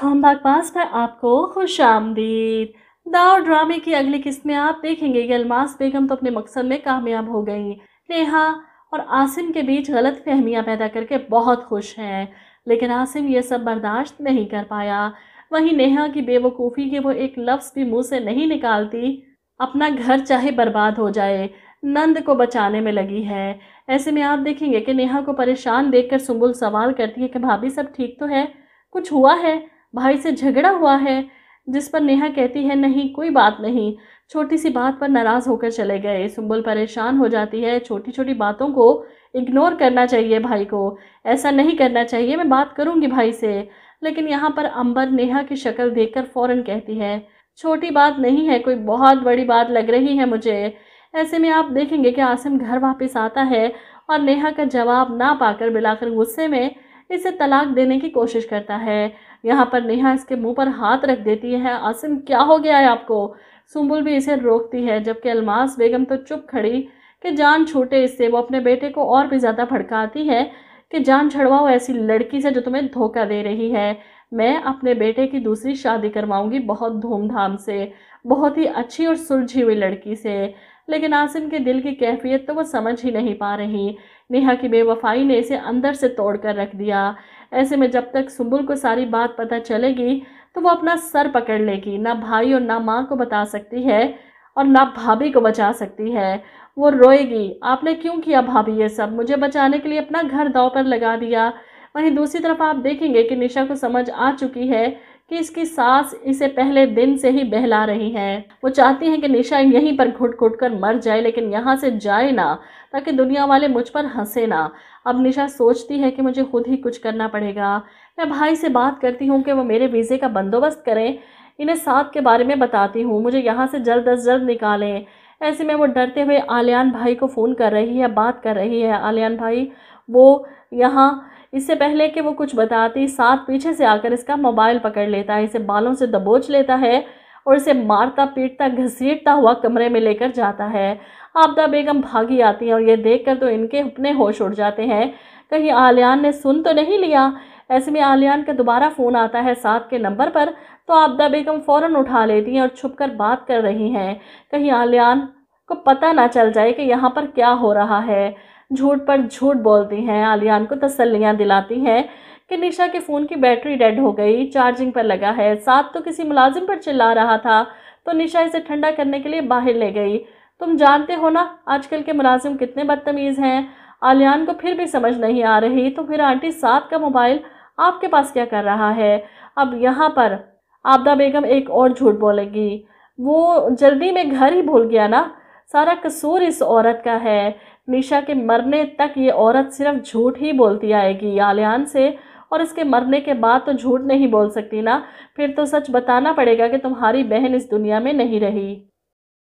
हम पास में आपको खुश आमदीद दाव ड्रामे की अगली किस्त में आप देखेंगे कि अलमास बेगम तो अपने मकसद में कामयाब हो गई नेहा और आसिम के बीच गलत फहमियाँ पैदा करके बहुत खुश हैं लेकिन आसिम यह सब बर्दाश्त नहीं कर पाया वहीं नेहा की बेवकूफ़ी के वो एक लफ्ज़ भी मुंह से नहीं निकालती अपना घर चाहे बर्बाद हो जाए नंद को बचाने में लगी है ऐसे में आप देखेंगे कि नेहा को परेशान देखकर कर सवाल करती है कि भाभी सब ठीक तो है कुछ हुआ है भाई से झगड़ा हुआ है जिस पर नेहा कहती है नहीं कोई बात नहीं छोटी सी बात पर नाराज़ होकर चले गए सुम्बुल परेशान हो जाती है छोटी छोटी बातों को इग्नोर करना चाहिए भाई को ऐसा नहीं करना चाहिए मैं बात करूँगी भाई से लेकिन यहाँ पर अंबर नेहा की शक्ल देखकर फ़ौरन कहती है छोटी बात नहीं है कोई बहुत बड़ी बात लग रही है मुझे ऐसे में आप देखेंगे कि आसिम घर वापस आता है और नेहा का जवाब ना पाकर बिलाकर गुस्से में इसे तलाक देने की कोशिश करता है यहाँ पर नेहा इसके मुंह पर हाथ रख देती है आसिम क्या हो गया है आपको सुम्बुल भी इसे रोकती है जबकि अलमास बेगम तो चुप खड़ी कि जान छूटे इससे वो अपने बेटे को और भी ज़्यादा भड़काती है कि जान छड़वाओ ऐसी लड़की से जो तुम्हें धोखा दे रही है मैं अपने बेटे की दूसरी शादी करवाऊँगी बहुत धूमधाम से बहुत ही अच्छी और सुलझी हुई लड़की से लेकिन आसिम के दिल की कैफियत तो वो समझ ही नहीं पा रही नेहा की बेवफाई ने इसे अंदर से तोड़ कर रख दिया ऐसे में जब तक सुम्बुल को सारी बात पता चलेगी तो वो अपना सर पकड़ लेगी ना भाई और ना माँ को बता सकती है और ना भाभी को बचा सकती है वो रोएगी आपने क्यों किया भाभी ये सब मुझे बचाने के लिए अपना घर दाव पर लगा दिया वहीं दूसरी तरफ आप देखेंगे कि निशा को समझ आ चुकी है कि इसकी सांस इसे पहले दिन से ही बहला रही है वो चाहती हैं कि निशा यहीं पर घुट घुट कर मर जाए लेकिन यहाँ से जाए ना ताकि दुनिया वाले मुझ पर हंसे ना अब निशा सोचती है कि मुझे खुद ही कुछ करना पड़ेगा मैं भाई से बात करती हूँ कि वो मेरे वीज़े का बंदोबस्त करें इन्हें साथ के बारे में बताती हूँ मुझे यहाँ से जल्द अज जल्द निकालें ऐसे में वो डरते हुए आलियान भाई को फ़ोन कर रही है बात कर रही है आलियान भाई वो यहाँ इससे पहले कि वो कुछ बताती साथ पीछे से आकर इसका मोबाइल पकड़ लेता है इसे बालों से दबोच लेता है और इसे मारता पीटता घसीटता हुआ कमरे में लेकर जाता है आपदा बेगम भागी आती हैं और ये देख कर तो इनके अपने होश उड़ जाते हैं कहीं आलियान ने सुन तो नहीं लिया ऐसे में आलियान का दोबारा फ़ोन आता है साथ के नंबर पर तो आपदा बेगम फ़ौर उठा लेती हैं और छुप कर बात कर रही हैं कहीं आलियान को पता ना चल जाए कि यहाँ पर क्या हो रहा है झूठ पर झूठ बोलती हैं आलियान को तसल्लियाँ दिलाती हैं कि निशा के फ़ोन की बैटरी डेड हो गई चार्जिंग पर लगा है साथ तो किसी मुलाजिम पर चिल्ला रहा था तो निशा इसे ठंडा करने के लिए बाहर ले गई तुम जानते हो ना आजकल के मुलाजिम कितने बदतमीज़ हैं आलियान को फिर भी समझ नहीं आ रही तो फिर आंटी साथ का मोबाइल आपके पास क्या कर रहा है अब यहाँ पर आपदा बेगम एक और झूठ बोलेगी वो जल्दी में घर ही भूल गया ना सारा कसूर इस औरत का है मीशा के मरने तक ये औरत सिर्फ झूठ ही बोलती आएगी आलियान से और इसके मरने के बाद तो झूठ नहीं बोल सकती ना फिर तो सच बताना पड़ेगा कि तुम्हारी बहन इस दुनिया में नहीं रही